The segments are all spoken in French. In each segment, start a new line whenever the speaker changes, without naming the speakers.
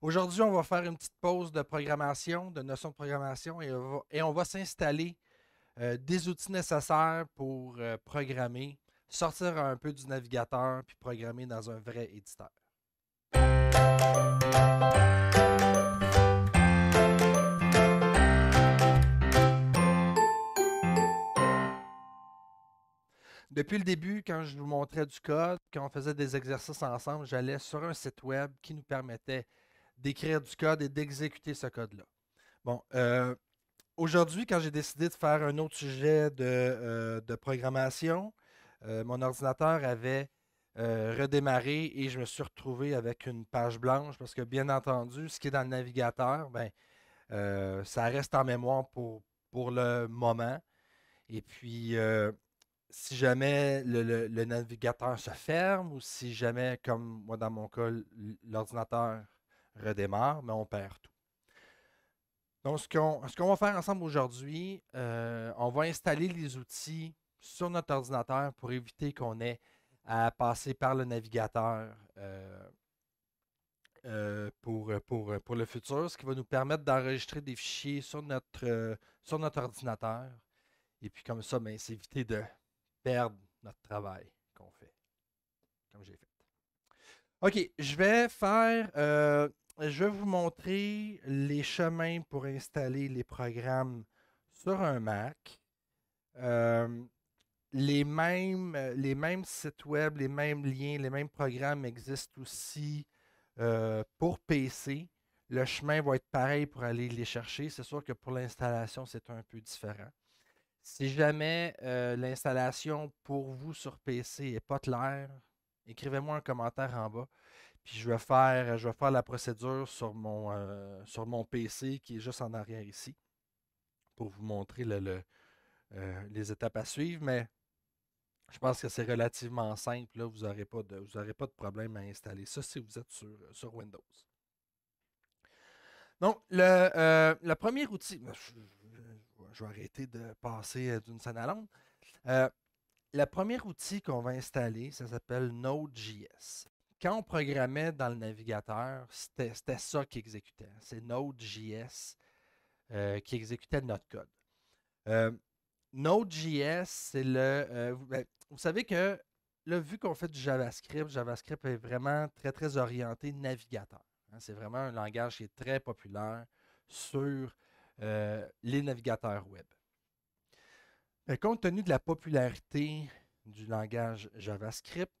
Aujourd'hui, on va faire une petite pause de programmation, de notion de programmation, et on va, s'installer euh, des outils nécessaires pour euh, programmer, sortir un peu du navigateur, puis programmer dans un vrai éditeur. Depuis le début, quand je vous montrais du code, quand on faisait des exercices ensemble, j'allais sur un site web qui nous permettait d'écrire du code et d'exécuter ce code-là. Bon, euh, aujourd'hui, quand j'ai décidé de faire un autre sujet de, euh, programmation, euh, mon ordinateur avait redémarré et je me suis retrouvé avec une page blanche parce que, bien entendu, ce qui est dans le navigateur, ben, ça reste en mémoire pour, pour le moment. Et puis, si jamais le navigateur se ferme ou si jamais, comme moi dans mon cas, l'ordinateur redémarre, mais on perd tout. Donc, ce qu'on va faire ensemble aujourd'hui, euh, on va installer les outils sur notre ordinateur pour éviter qu'on ait à passer par le navigateur euh, euh, pour, pour, pour, le futur, ce qui va nous permettre d'enregistrer des fichiers sur notre, sur notre ordinateur. Et puis comme ça, ben, c'est éviter de perdre notre travail qu'on fait, comme j'ai fait. OK, je vais faire je vais vous montrer les chemins pour installer les programmes sur un Mac. Euh, les, mêmes, sites web, les mêmes liens, les mêmes programmes existent aussi euh, pour PC. Le chemin va être pareil pour aller les chercher. C'est sûr que pour l'installation, c'est un peu différent. Si jamais euh, l'installation pour vous sur PC n'est pas claire, écrivez-moi un commentaire en bas. Puis je vais faire, euh, je vais faire la procédure sur mon, euh, PC qui est juste en arrière ici pour vous montrer euh, les étapes à suivre. Mais je pense que c'est relativement simple. Là, vous n'aurez pas, de, pas de problème à installer ça si vous êtes sur, Windows. Donc, le, premier outil, ben, je, je, vais arrêter de passer d'une scène à l'autre. le premier outil qu'on va installer, ça s'appelle Node.js quand on programmait dans le navigateur, c'était ça qui exécutait. Hein. C'est Node.js euh, qui exécutait notre code. Euh, Node.js, c'est le. Euh, ben, vous, savez que vu qu'on fait du JavaScript, JavaScript est vraiment très, très orienté navigateur. Hein. c'est vraiment un langage qui est très populaire sur les navigateurs web. Ben, compte tenu de la popularité du langage JavaScript,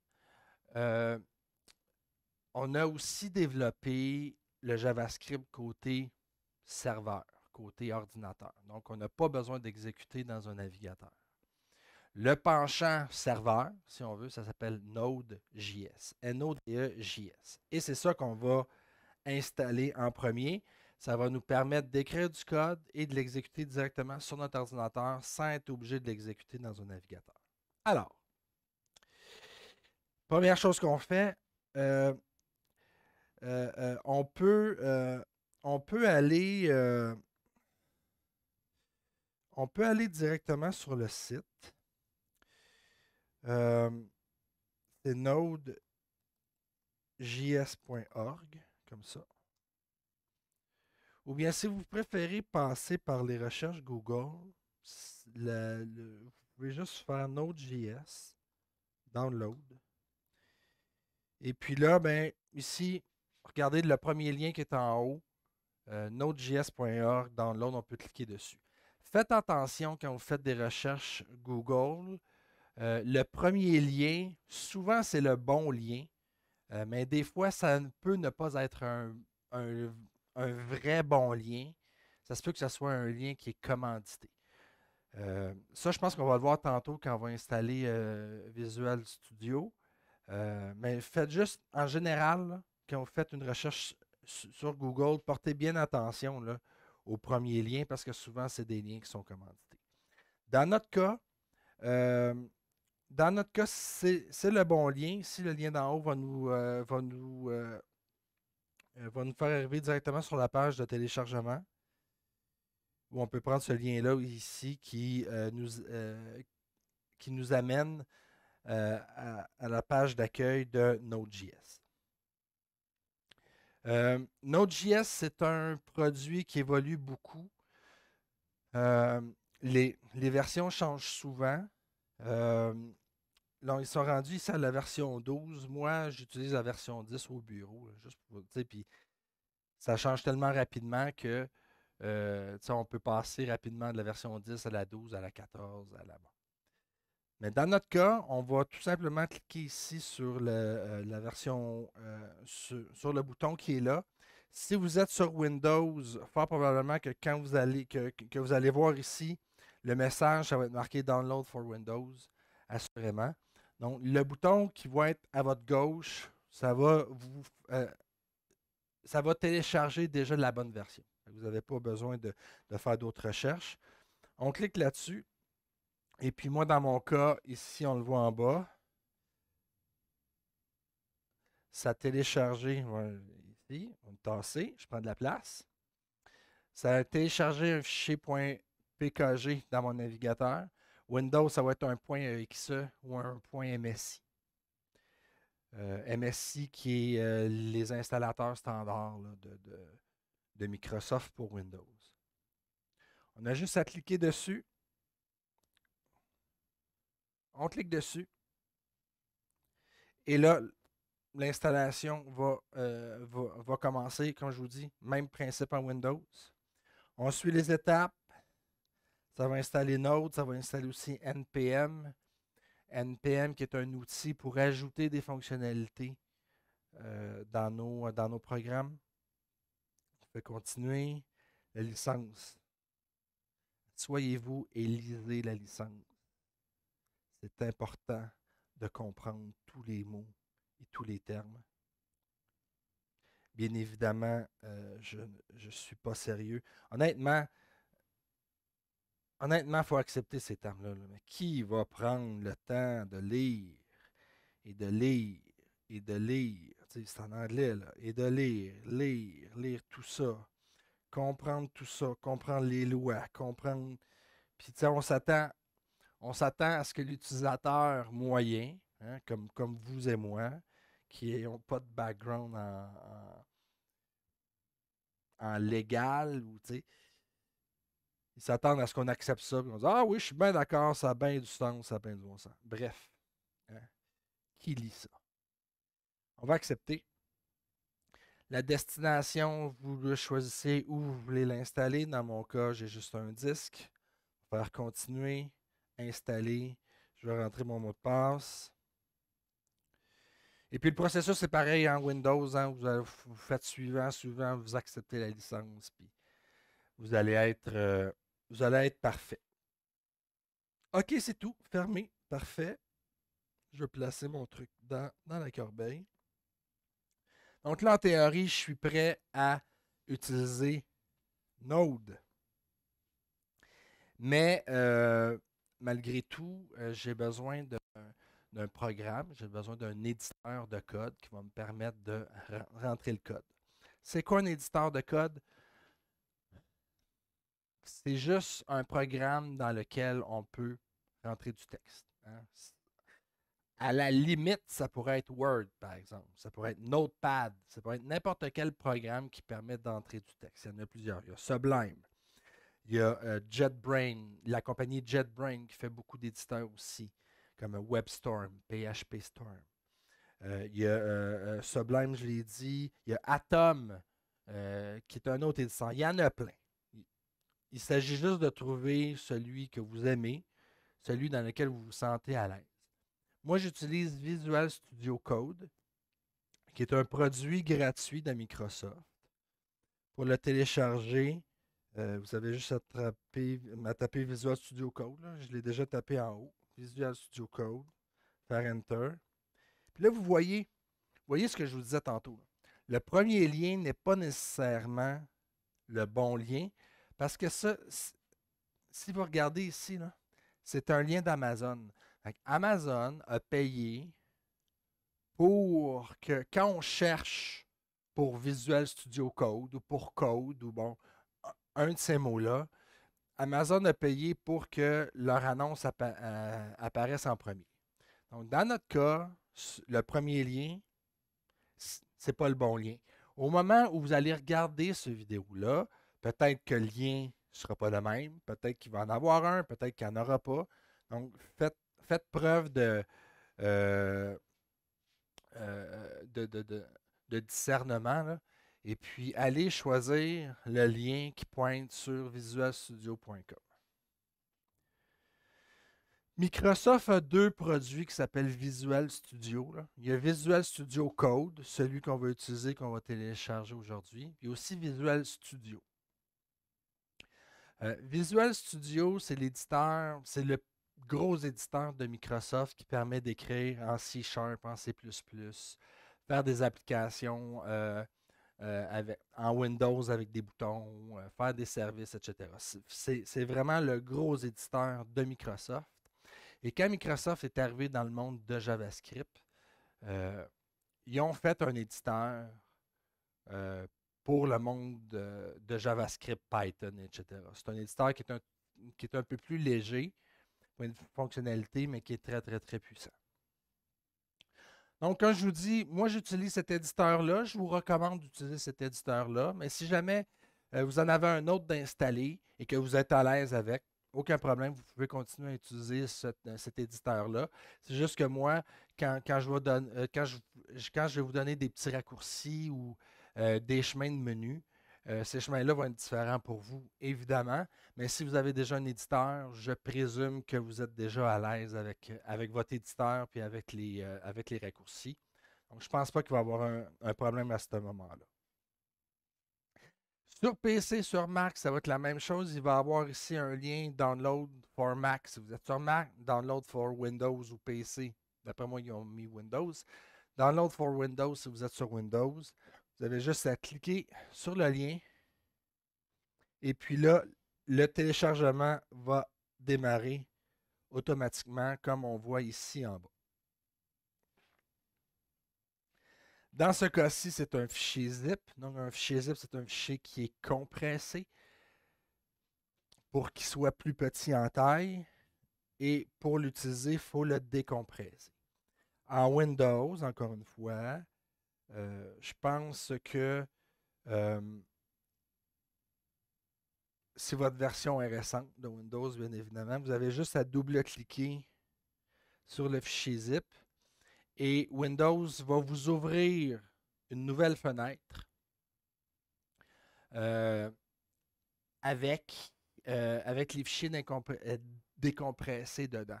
on a aussi développé le JavaScript côté serveur, côté ordinateur. Donc, on n'a pas besoin d'exécuter dans un navigateur. Le penchant serveur, si on veut, ça s'appelle Node.js. n o e Et c'est ça qu'on va installer en premier. Ça va nous permettre d'écrire du code et de l'exécuter directement sur notre ordinateur sans être obligé de l'exécuter dans un navigateur. Alors, première chose qu'on fait, euh, euh, euh, on peut euh, on peut aller on peut aller directement sur le site. c'est node.js.org, comme ça. Ou bien si vous préférez passer par les recherches Google, vous pouvez juste faire Node.js, download. Et puis là, ben, ici, Regardez le premier lien qui est en haut, euh, nodejs.org. Dans l'autre, on peut cliquer dessus. Faites attention quand vous faites des recherches Google. Euh, le premier lien, souvent c'est le bon lien, euh, mais des fois ça ne peut ne pas être un, vrai bon lien. Ça se peut que ce soit un lien qui est commandité. ça, je pense qu'on va le voir tantôt quand on va installer Visual Studio. mais faites juste, en général, là, qui ont fait une recherche sur Google, portez bien attention aux premiers liens parce que souvent, c'est des liens qui sont commandités. Dans notre cas, euh, dans notre cas, c'est le bon lien. Si le lien d'en haut va nous, euh, va, nous, euh, va nous faire arriver directement sur la page de téléchargement, où on peut prendre ce lien-là ici qui, nous, qui nous amène à, la page d'accueil de Node.js. Euh, Node.js, c'est un produit qui évolue beaucoup. Euh, les, versions changent souvent. Euh, là, ils sont rendus ici à la version 12. Moi, j'utilise la version 10 au bureau, juste pour dire. ça change tellement rapidement que on peut passer rapidement de la version 10 à la 12, à la 14, à la. Mais dans notre cas, on va tout simplement cliquer ici sur le, euh, la version, euh, sur, le bouton qui est là. Si vous êtes sur Windows, fort probablement que quand vous allez, que, vous allez voir ici, le message, ça va être marqué Download for Windows, assurément. Donc, le bouton qui va être à votre gauche, ça va vous euh, ça va télécharger déjà la bonne version. Vous n'avez pas besoin de faire d'autres recherches. On clique là-dessus. Et puis moi, dans mon cas, ici, on le voit en bas. Ça a téléchargé ici, on le tasser, je prends de la place. Ça a téléchargé un fichier .pkg dans mon navigateur. Windows, ça va être un point .exe ou un point .msi. Euh, MSI qui est euh, les installateurs standards de, de Microsoft pour Windows. On a juste à cliquer dessus on clique dessus. Et là, l'installation euh, va, va, commencer, comme je vous dis, même principe en Windows. On suit les étapes. Ça va installer Node, ça va installer aussi NPM. NPM qui est un outil pour ajouter des fonctionnalités euh, dans, nos, dans nos programmes. On peut continuer. La licence. Soyez-vous et lisez la licence c'est important de comprendre tous les mots et tous les termes. Bien évidemment, euh, je ne suis pas sérieux. Honnêtement, honnêtement, il faut accepter ces termes-là. Mais qui va prendre le temps de lire et de lire et de lire? C'est en anglais, là. Et de lire, lire, lire tout ça. Comprendre tout ça, comprendre les lois, comprendre. Puis, tu on s'attend on s'attend à ce que l'utilisateur moyen, hein, comme, comme vous et moi, qui n'ont pas de background en, légal, ou ils s'attendent à ce qu'on accepte ça. on dit Ah oui, je suis bien d'accord, ça a bien du sens, ça a bien du bon sens. Bref, hein, qui lit ça On va accepter. La destination, vous choisissez où vous voulez l'installer. Dans mon cas, j'ai juste un disque. On va faire continuer installer. Je vais rentrer mon mot de passe. Et puis le processus, c'est pareil en Windows. Hein. vous, faites suivant, suivant, vous acceptez la licence, puis vous allez être, euh, vous allez être parfait. OK, c'est tout. Fermé. Parfait. Je vais placer mon truc dans, la corbeille. Donc là, en théorie, je suis prêt à utiliser Node. Mais euh, malgré tout, euh, j'ai besoin d'un programme, j'ai besoin d'un éditeur de code qui va me permettre de rentrer le code. C'est quoi un éditeur de code? C'est juste un programme dans lequel on peut rentrer du texte. Hein. À la limite, ça pourrait être Word, par exemple. Ça pourrait être Notepad. Ça pourrait être n'importe quel programme qui permet d'entrer du texte. Il y en a plusieurs. Il y a Sublime. Il y a euh, JetBrain, la compagnie JetBrain qui fait beaucoup d'éditeurs aussi, comme euh, WebStorm, PHP Storm. Euh, il y a Sublime, je l'ai dit. Il y a Atom, qui est un autre éditeur. Il y en a plein. Il s'agit juste de trouver celui que vous aimez, celui dans lequel vous vous sentez à l'aise. Moi, j'utilise Visual Studio Code, qui est un produit gratuit de Microsoft, pour le télécharger euh, vous avez juste à, taper, Visual Studio Code. Je l'ai déjà tapé en haut. Visual Studio Code. Faire Enter. Puis là, vous voyez, vous voyez ce que je vous disais tantôt. Le premier lien n'est pas nécessairement le bon lien. Parce que ça, si vous regardez ici, c'est un lien d'Amazon. Amazon a payé pour que quand on cherche pour Visual Studio Code ou pour Code ou bon, un de ces mots-là, Amazon a payé pour que leur annonce euh, apparaisse en premier. Donc, dans notre cas, le premier lien, ce n'est pas le bon lien. Au moment où vous allez regarder ce vidéo-là, peut-être que le lien ne sera pas le même, peut-être qu'il va en avoir un, peut-être qu'il n'y en aura pas. Donc, faites, preuve de, euh, euh, discernement et puis allez choisir le lien qui pointe sur visualstudio.com. Microsoft a deux produits qui s'appellent Visual Studio. Il y a Visual Studio Code, celui qu'on va utiliser, qu'on va télécharger aujourd'hui, puis aussi Visual Studio. Euh, Visual Studio, c'est l'éditeur, c'est le gros éditeur de Microsoft qui permet d'écrire en C Sharp, en C, faire des applications, euh, euh, avec, en Windows avec des boutons, euh, faire des services, etc. C'est vraiment le gros éditeur de Microsoft. Et quand Microsoft est arrivé dans le monde de JavaScript, euh, ils ont fait un éditeur pour le monde de, JavaScript, Python, etc. C'est un éditeur qui est un, peu plus léger, une fonctionnalité, mais qui est très, très, très puissant. Donc, quand je vous dis, moi, j'utilise cet éditeur-là, je vous recommande d'utiliser cet éditeur-là. Mais si jamais euh, vous en avez un autre d'installer et que vous êtes à l'aise avec, aucun problème, vous pouvez continuer à utiliser euh, cet éditeur-là. C'est juste que moi, euh, quand, je vais vous donner des petits raccourcis ou des chemins de menu, euh, ces chemins-là vont être différents pour vous, évidemment, mais si vous avez déjà un éditeur, je présume que vous êtes déjà à l'aise avec, euh, avec votre éditeur puis avec les, euh, avec les raccourcis. Donc, je ne pense pas qu'il va y avoir un, un problème à ce moment-là. Sur PC, sur Mac, ça va être la même chose. Il va y avoir ici un lien Download for Mac. Si vous êtes sur Mac, Download for Windows ou PC. D'après moi, ils ont mis Windows. Download for Windows si vous êtes sur Windows. Vous avez juste à cliquer sur le lien. Et puis là, le téléchargement va démarrer automatiquement comme on voit ici en bas. Dans ce cas-ci, c'est un fichier zip. Donc, un fichier zip, c'est un fichier qui est compressé pour qu'il soit plus petit en taille. Et pour l'utiliser, il faut le décompresser. En Windows, encore une fois, euh, je pense que si votre version est récente de Windows, bien évidemment, vous avez juste à double-cliquer sur le fichier zip et Windows va vous ouvrir une nouvelle fenêtre euh, avec, euh, avec les fichiers décompressés dedans.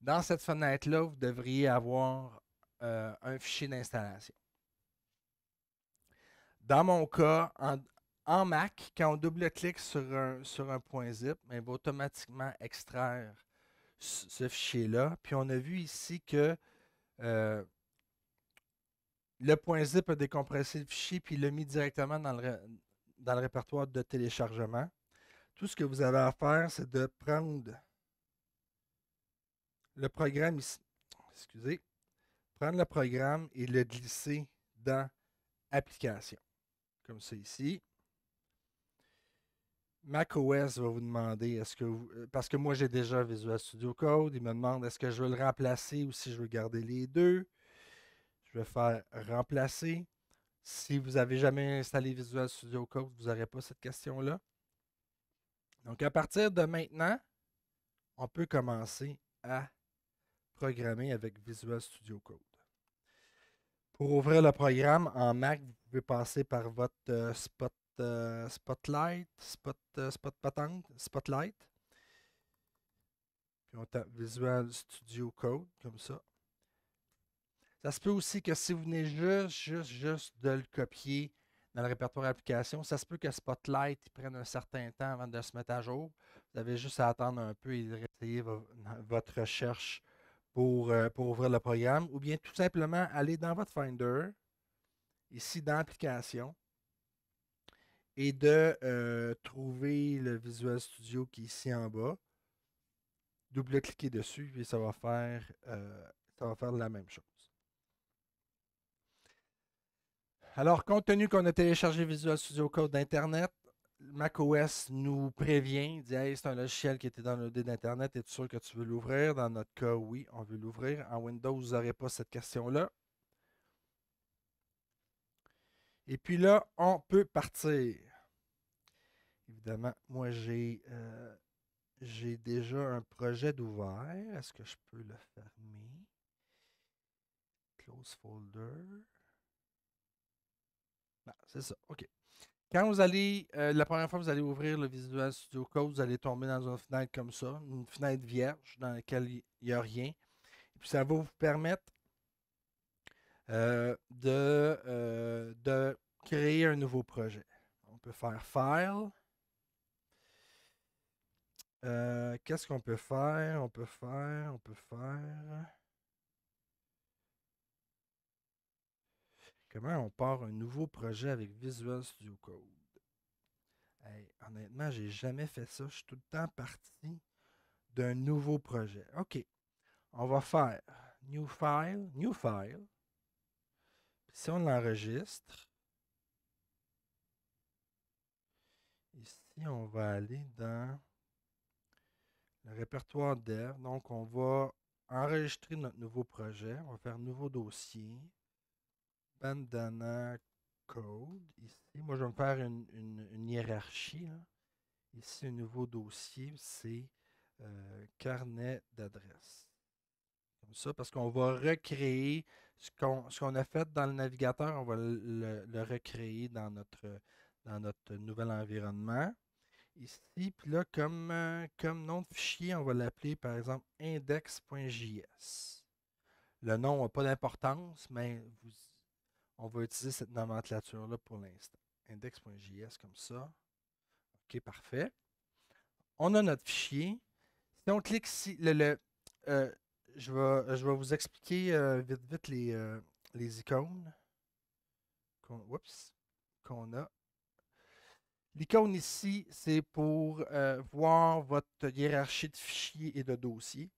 Dans cette fenêtre-là, vous devriez avoir un fichier d'installation. Dans mon cas, en, Mac, quand on double-clique sur un, sur un point zip, ben, il va automatiquement extraire ce fichier-là. Puis on a vu ici que euh, le point zip a décompressé le fichier puis l'a mis directement dans le, dans le répertoire de téléchargement. Tout ce que vous avez à faire, c'est de prendre le programme ici. Excusez. Prendre le programme et le glisser dans Application comme c'est ici. macOS va vous demander est-ce que euh, parce que moi j'ai déjà Visual Studio Code, il me demande est-ce que je veux le remplacer ou si je veux garder les deux. Je vais faire remplacer. Si vous n'avez jamais installé Visual Studio Code, vous n'aurez pas cette question-là. Donc à partir de maintenant, on peut commencer à programmer avec Visual Studio Code. Pour ouvrir le programme en Mac, vous vous pouvez passer par votre euh, spot, euh, spotlight, spot, euh, spot spotlight. Puis on tape Visual Studio Code, comme ça. Ça se peut aussi que si vous venez juste, juste, juste de le copier dans le répertoire application, ça se peut que Spotlight prenne un certain temps avant de se mettre à jour. Vous avez juste à attendre un peu et essayer votre recherche pour, pour ouvrir le programme. Ou bien tout simplement aller dans votre Finder, ici dans et de euh, trouver le Visual Studio qui est ici en bas. double cliquer dessus et ça va faire, euh, ça la même chose. Alors, compte tenu qu'on a téléchargé Visual Studio Code d'Internet, macOS nous prévient, dit c'est un logiciel qui était dans le downloadé d'Internet, es-tu sûr que tu veux l'ouvrir Dans notre cas, oui, on veut l'ouvrir. En Windows, vous n'aurez pas cette question-là. Et puis là, on peut partir. Évidemment, moi, euh, j'ai déjà un projet d'ouvert. Est-ce que je peux le fermer? Close folder. Ah, C'est ça. OK. Quand vous allez, euh, la première fois vous allez ouvrir le Visual Studio Code, vous allez tomber dans une fenêtre comme ça, une fenêtre vierge dans laquelle il n'y a rien. Et puis ça va vous permettre euh, euh, de, créer un nouveau projet. On peut faire File. Euh, qu'est-ce qu'on peut faire? On peut faire, on peut faire. Comment on part un nouveau projet avec Visual Studio Code? Hey, honnêtement, j'ai jamais fait ça. Je suis tout le temps parti d'un nouveau projet. OK. On va faire New File, New File. Si on l'enregistre, ici, on va aller dans le répertoire d'air. Donc, on va enregistrer notre nouveau projet. On va faire nouveau dossier. Bandana code. Ici, moi, je vais me faire une, hiérarchie. Ici, un nouveau dossier, c'est euh, carnet d'adresse. Comme ça, parce qu'on va recréer ce qu'on a fait dans le navigateur, on va le, recréer dans notre, dans notre nouvel environnement. Ici, puis là, comme, euh, comme nom de fichier, on va l'appeler par exemple index.js. Le nom n'a pas d'importance, mais vous, on va utiliser cette nomenclature-là pour l'instant. Index.js comme ça. OK, parfait. On a notre fichier. Si on clique ici, le, euh, euh, je vais, vous expliquer euh, vite, vite les, euh, icônes qu'on a. L'icône ici, c'est pour voir votre hiérarchie de fichiers et de dossiers.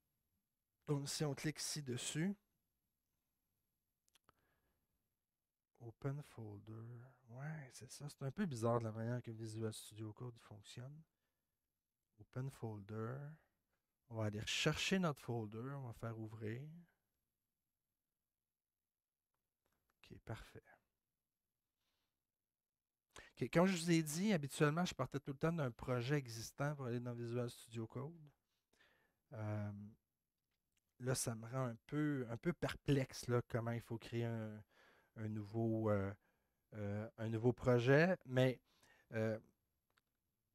Donc, si on clique ici dessus, Open Folder. Ouais, c'est ça. C'est un peu bizarre de la manière que Visual Studio Code fonctionne. Open Folder. On va aller chercher notre folder. On va faire ouvrir. OK, parfait. ok comme je vous ai dit, habituellement, je partais tout le temps d'un projet existant pour aller dans Visual Studio Code. Euh, là, ça me rend un peu, un peu perplexe là, comment il faut créer un, nouveau, euh, euh, un nouveau projet. Mais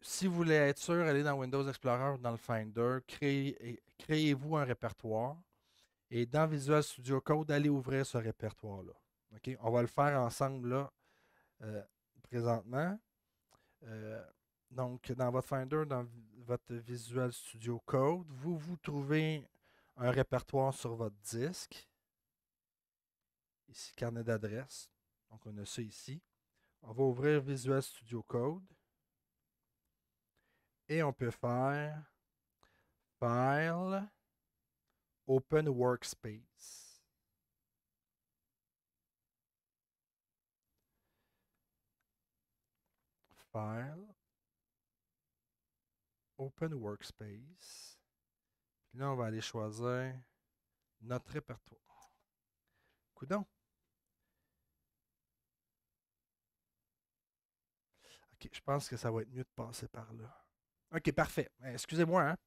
si vous voulez être sûr, allez dans Windows Explorer ou dans le Finder, créez, vous un répertoire. Et dans Visual Studio Code, allez ouvrir ce répertoire-là. On va le faire ensemble euh, présentement. Euh, donc, dans votre Finder, dans votre Visual Studio Code, vous vous trouvez un répertoire sur votre disque. Ici, carnet d'adresse. Donc, on a ça ici. On va ouvrir Visual Studio Code. Et on peut faire File, Open Workspace. File, Open Workspace. là, on va aller choisir notre répertoire. Coudon. OK, je pense que ça va être mieux de passer par là. OK, parfait. Ben, excusez-moi. Hein.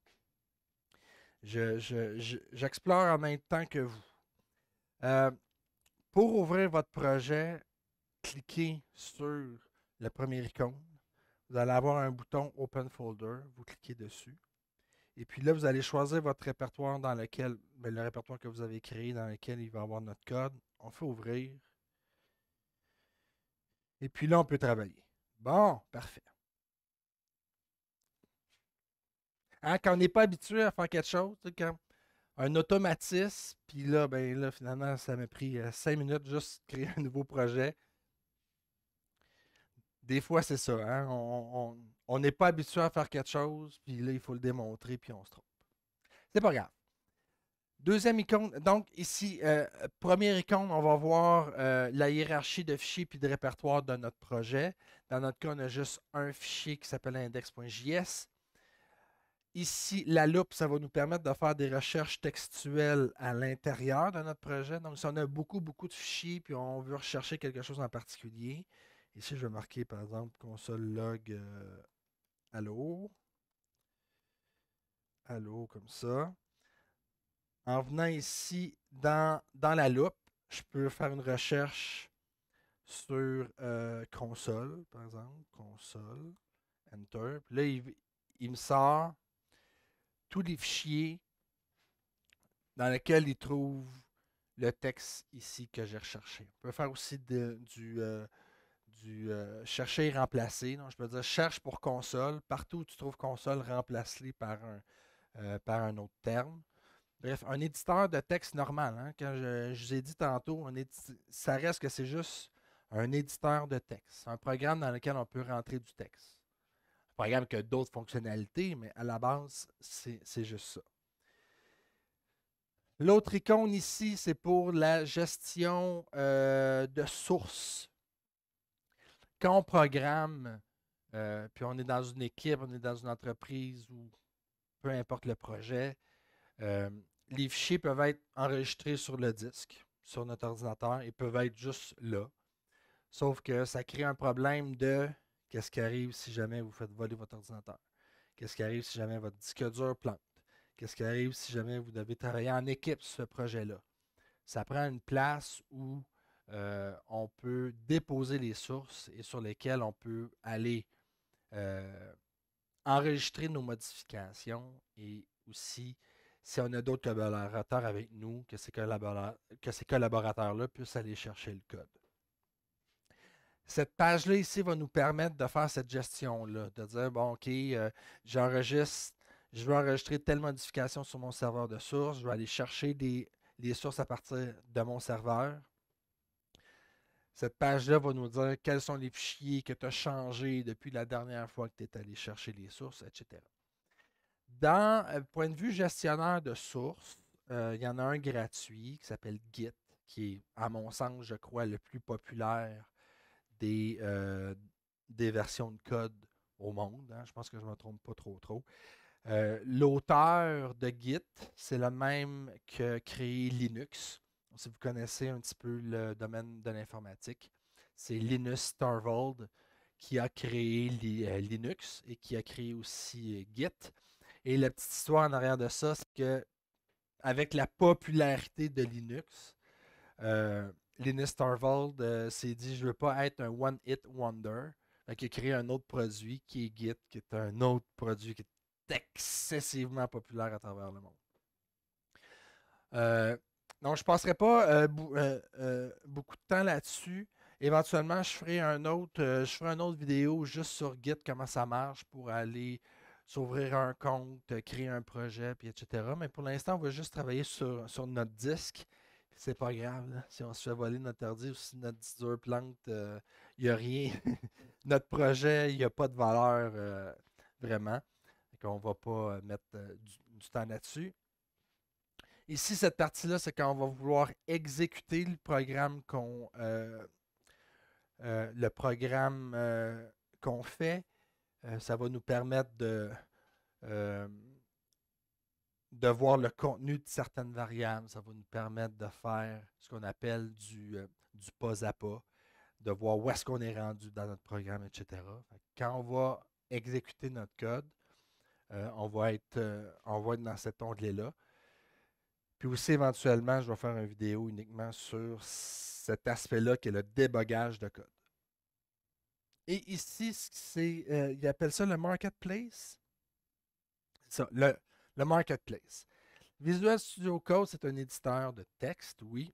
J'explore en même temps que vous. Euh, pour ouvrir votre projet, cliquez sur la première icône. Vous allez avoir un bouton Open Folder. Vous cliquez dessus. Et puis là, vous allez choisir votre répertoire dans lequel, ben, le répertoire que vous avez créé, dans lequel il va avoir notre code. On fait ouvrir. Et puis là, on peut travailler. Bon, parfait. Hein, quand on n'est pas habitué à faire quelque chose, un automatisme, puis là, ben, là, finalement, ça m'a pris euh, cinq minutes juste de créer un nouveau projet. Des fois, c'est ça. Hein, on n'est pas habitué à faire quelque chose, puis là, il faut le démontrer, puis on se trompe. C'est pas grave. Deuxième icône, donc ici, premier euh, première icône, on va voir euh, la hiérarchie de fichiers puis de répertoires de notre projet. Dans notre cas, on a juste un fichier qui s'appelle index.js. Ici, la loupe, ça va nous permettre de faire des recherches textuelles à l'intérieur de notre projet. Donc, si on a beaucoup, beaucoup de fichiers, puis on veut rechercher quelque chose en particulier, ici, je vais marquer, par exemple, console log euh, allo. comme ça. En venant ici, dans, la loupe, je peux faire une recherche sur euh, console, par exemple, console, enter. là, il me sort tous les fichiers dans lesquels il trouve le texte ici que j'ai recherché. On peut faire aussi du, euh, euh, chercher et remplacer. Donc, je peux dire cherche pour console. Partout où tu trouves console, remplace-les par, un, euh, par un autre terme. Bref, un éditeur de texte normal. Hein, quand je, vous ai dit tantôt, ça reste que c'est juste un éditeur de texte. Un programme dans lequel on peut rentrer du texte programme y a d'autres fonctionnalités, mais à la base, c'est juste ça. L'autre icône ici, c'est pour la gestion euh, de sources. Quand on programme, euh, puis on est dans une équipe, on est dans une entreprise ou peu importe le projet, euh, les fichiers peuvent être enregistrés sur le disque, sur notre ordinateur, et peuvent être juste là. Sauf que ça crée un problème de Qu'est-ce qui arrive si jamais vous faites voler votre ordinateur? Qu'est-ce qui arrive si jamais votre disque dur plante? Qu'est-ce qui arrive si jamais vous devez travailler en équipe sur ce projet-là? Ça prend une place où euh, on peut déposer les sources et sur lesquelles on peut aller euh, enregistrer nos modifications et aussi si on a d'autres collaborateurs avec nous, que ces collaborateurs-là puissent aller chercher le code cette page-là ici va nous permettre de faire cette gestion-là, de dire, bon, OK, euh, j'enregistre, je vais enregistrer telle modification sur mon serveur de source, je vais aller chercher des, les sources à partir de mon serveur. Cette page-là va nous dire quels sont les fichiers que tu as changés depuis la dernière fois que tu es allé chercher les sources, etc. Dans euh, le point de vue gestionnaire de sources, euh, il y en a un gratuit qui s'appelle Git, qui est, à mon sens, je crois, le plus populaire euh, des, versions de code au monde. Hein, je pense que je ne me trompe pas trop trop. Euh, l'auteur de Git, c'est le même que créé Linux. Si vous connaissez un petit peu le domaine de l'informatique, c'est Linus Torvald qui a créé euh, Linux et qui a créé aussi Git. Et la petite histoire en arrière de ça, c'est que avec la popularité de Linux, Linus Starvald euh, s'est dit Je veux pas être un one-hit wonder. qui il a créé un autre produit qui est Git, qui est un autre produit qui est excessivement populaire à travers le monde. donc, euh, je ne passerai pas euh, beaucoup de temps là-dessus. Éventuellement, je ferai un autre, je ferai une autre vidéo juste sur Git, comment ça marche pour aller s'ouvrir un compte, créer un projet, puis etc. Mais pour l'instant, on va juste travailler sur notre disque c'est pas grave. Si on se fait voler notre ordi ou si notre dur plante, il euh, n'y a rien. notre projet, il n'y a pas de valeur euh, vraiment. On ne va pas euh, mettre du, temps là-dessus. Ici, cette partie-là, c'est quand on va vouloir exécuter le programme qu'on le programme qu'on fait. ça va nous permettre de de voir le contenu de certaines variables. Ça va nous permettre de faire ce qu'on appelle du, euh, du pas à pas, de voir où est-ce qu'on est rendu dans notre programme, etc. Quand on va exécuter notre code, euh, euh, on, va être, dans cet onglet-là. Puis aussi, éventuellement, je vais faire une vidéo uniquement sur cet aspect-là qui est le débogage de code. Et ici, c'est, ils appellent ça le marketplace. le, le marketplace. Visual Studio Code, c'est un éditeur de texte, oui,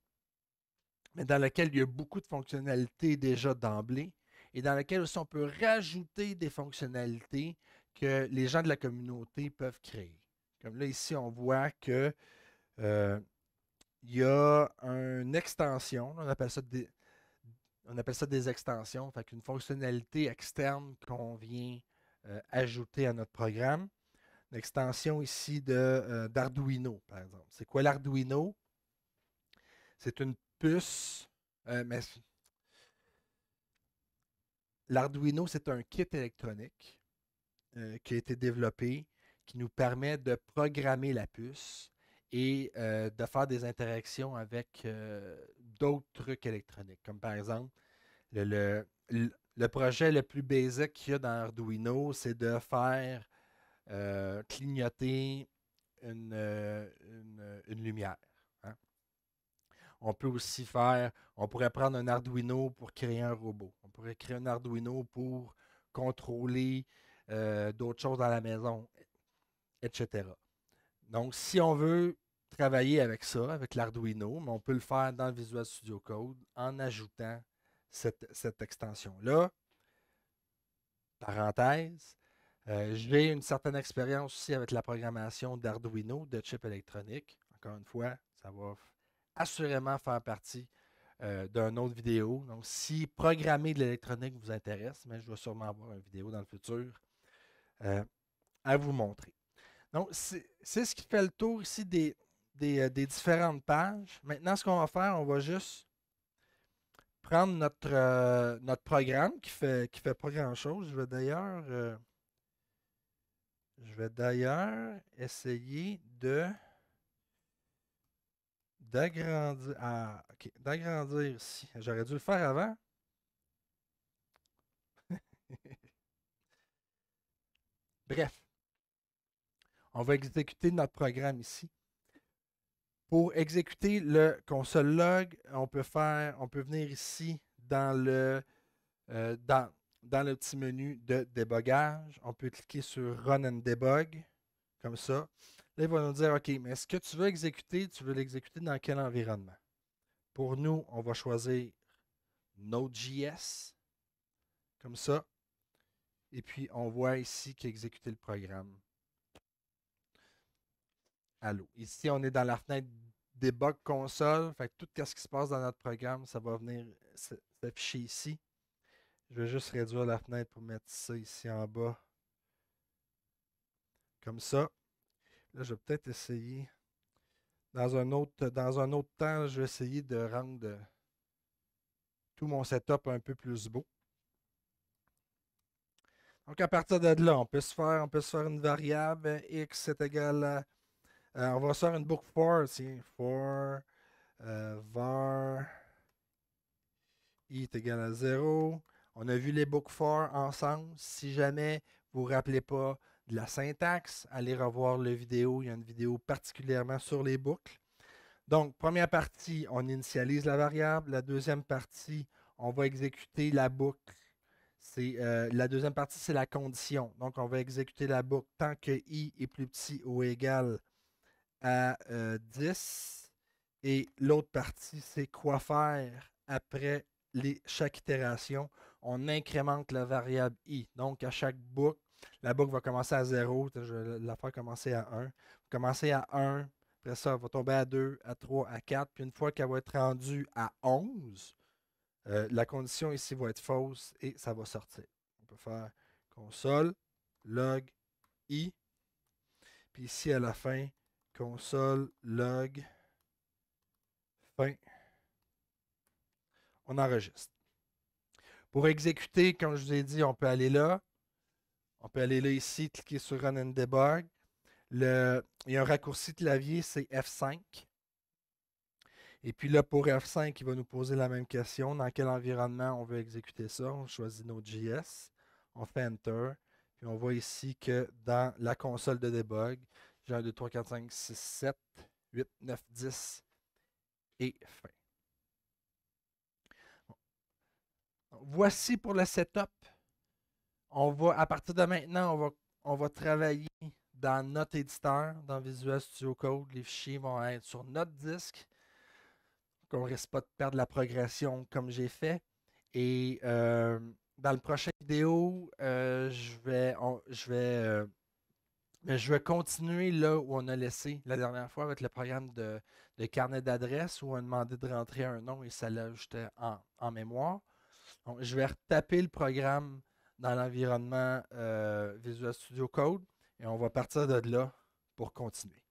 mais dans lequel il y a beaucoup de fonctionnalités déjà d'emblée et dans lequel aussi on peut rajouter des fonctionnalités que les gens de la communauté peuvent créer. Comme là, ici, on voit que euh, y a une extension, on appelle ça des, on appelle ça des extensions, une fonctionnalité externe qu'on vient euh, ajouter à notre programme. L'extension extension ici euh, d'Arduino, par exemple. C'est quoi l'Arduino? C'est une puce, euh, mais l'Arduino, c'est un kit électronique euh, qui a été développé qui nous permet de programmer la puce et de faire des interactions avec d'autres trucs électroniques, comme par exemple le, le, le projet le plus basique qu'il y a dans Arduino, c'est de faire euh, clignoter une, euh, euh, lumière. Hein. On peut aussi faire, on pourrait prendre un Arduino pour créer un robot. On pourrait créer un Arduino pour contrôler d'autres choses dans la maison, etc. Donc, si on veut travailler avec ça, avec l'Arduino, on peut le faire dans Visual Studio Code en ajoutant cette, cette extension-là. Parenthèse, euh, j'ai une certaine expérience aussi avec la programmation d'Arduino, de chip électronique. Encore une fois, ça va assurément faire partie euh, d'une autre vidéo. Donc, si programmer de l'électronique vous intéresse, mais je vais sûrement avoir une vidéo dans le futur euh, à vous montrer. Donc, c'est ce qui fait le tour ici des, différentes pages. Maintenant, ce qu'on va faire, on va juste prendre notre, notre programme qui ne fait, qui fait pas grand-chose. Je vais d'ailleurs... Je vais d'ailleurs essayer de d'agrandir. Ah, ok, d'agrandir ici. J'aurais dû le faire avant. Bref, on va exécuter notre programme ici. Pour exécuter le console log, on peut faire, on peut venir ici dans le euh, dans, dans le petit menu de débogage. On peut cliquer sur Run and Debug, comme ça. Là, il va nous dire, OK, mais ce que tu veux exécuter, tu veux l'exécuter dans quel environnement? Pour nous, on va choisir Node.js, comme ça. Et puis, on voit ici qu'il a exécuté le programme. Allô. Ici, on est dans la fenêtre Debug console. Fait tout ce qui se passe dans notre programme, ça va venir s'afficher ici. Je vais juste réduire la fenêtre pour mettre ça ici en bas. Comme ça. Là, je vais peut-être essayer. Dans un, autre, dans un autre temps, je vais essayer de rendre tout mon setup un peu plus beau. Donc, à partir de là, on peut se faire, on peut faire une variable. X est égal à. Euh, on va se faire une boucle for. ici. for euh, var i est égal à 0. On a vu les boucles for ensemble. Si jamais vous ne vous rappelez pas de la syntaxe, allez revoir la vidéo. Il y a une vidéo particulièrement sur les boucles. Donc, première partie, on initialise la variable. La deuxième partie, on va exécuter la boucle. Euh, la deuxième partie, c'est la condition. Donc, on va exécuter la boucle tant que i est plus petit ou égal à 10. Euh, Et l'autre partie, c'est quoi faire après chaque itération on incrémente la variable i. Donc, à chaque boucle, la boucle va commencer à 0. Je vais la faire commencer à 1. Vous commencez à 1. Après ça, elle va tomber à 2, à 3, à 4. Puis une fois qu'elle va être rendue à 11, euh, la condition ici va être fausse et ça va sortir. On peut faire console, log, i. Puis ici à la fin, console, log, fin. On enregistre. Pour exécuter, comme je vous ai dit, on peut aller là. On peut aller là ici, cliquer sur Run and Debug. il y a un raccourci clavier, c'est F5. Et puis là, pour F5, il va nous poser la même question. Dans quel environnement on veut exécuter ça? On choisit notre JS. On fait Enter. Puis on voit ici que dans la console de debug, j'ai 1, 2, 3, 4, 5, 6, 7, 8, 9, 10 et fin. voici pour le setup. On va, à partir de maintenant, on va, on va travailler dans notre éditeur, dans Visual Studio Code. Les fichiers vont être sur notre disque. Qu'on ne risque pas de perdre la progression comme j'ai fait. Et euh, dans le prochaine vidéo, euh, je vais, je vais, euh, ben, je vais continuer là où on a laissé la dernière fois avec le programme de, carnet d'adresse où on a demandé de rentrer un nom et ça l'a en, en mémoire je vais retaper le programme dans l'environnement euh, Visual Studio Code et on va partir de là pour continuer.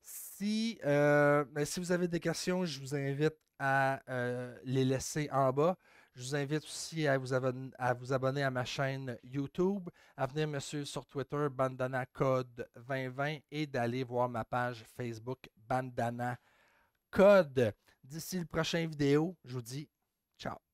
Si, euh, ben, si vous avez des questions, je vous invite à euh, les laisser en bas. Je vous invite aussi à vous, abonner, à vous abonner à ma chaîne YouTube, à venir me suivre sur Twitter, Bandana Code 2020, et d'aller voir ma page Facebook, Bandana Code. D'ici le prochain vidéo, je vous dis ciao.